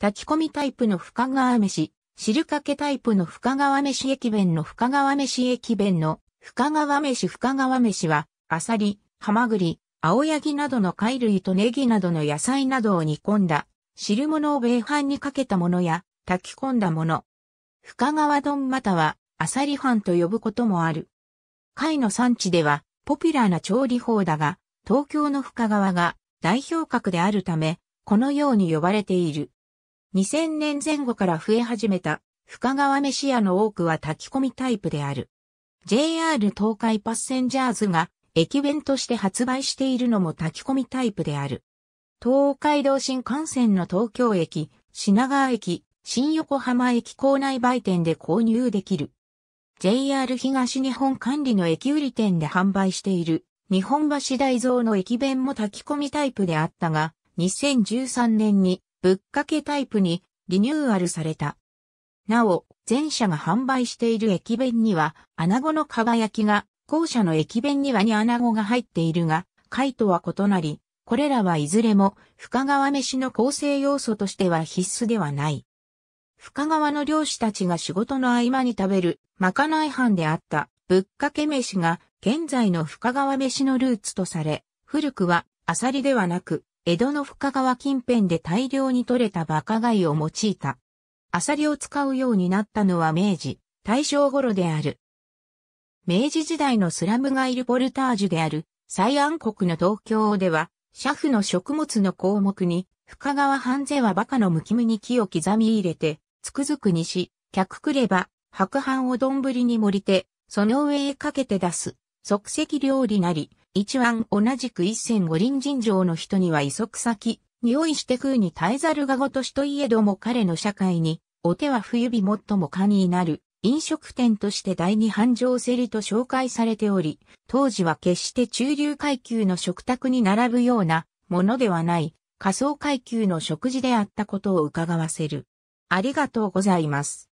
炊き込みタイプの深川飯、汁かけタイプの深川飯駅弁の深川飯駅弁の深川飯深川飯は、アサリ、ハマグリ、青ヤギなどの貝類とネギなどの野菜などを煮込んだ、汁物を米飯にかけたものや、炊き込んだもの。深川丼または、アサリ飯と呼ぶこともある。貝の産地では、ポピュラーな調理法だが、東京の深川が代表格であるため、このように呼ばれている。2000年前後から増え始めた深川飯屋の多くは炊き込みタイプである。JR 東海パッセンジャーズが駅弁として発売しているのも炊き込みタイプである。東海道新幹線の東京駅、品川駅、新横浜駅構内売店で購入できる。JR 東日本管理の駅売り店で販売している日本橋大蔵の駅弁も炊き込みタイプであったが、2013年にぶっかけタイプにリニューアルされた。なお、前者が販売している駅弁には、穴子のかば焼きが、後者の駅弁にはに穴子が入っているが、貝とは異なり、これらはいずれも深川飯の構成要素としては必須ではない。深川の漁師たちが仕事の合間に食べるまかない飯であったぶっかけ飯が現在の深川飯のルーツとされ、古くはアサリではなく江戸の深川近辺で大量に取れたバカ貝を用いた。アサリを使うようになったのは明治、大正頃である。明治時代のスラムガイルポルタージュである、西安国の東京では、シャフの食物の項目に、深川半世はバカのムキムニ木を刻み入れて、つくづくにし、客くれば、白飯を丼に盛りて、その上へかけて出す、即席料理なり、一案同じく一線五輪尋常の人には遺足先、匂いして空に耐えざるがごとしといえども彼の社会に、お手は冬日最も可になる、飲食店として第二繁盛セリと紹介されており、当時は決して中流階級の食卓に並ぶようなものではない、仮想階級の食事であったことを伺わせる。ありがとうございます。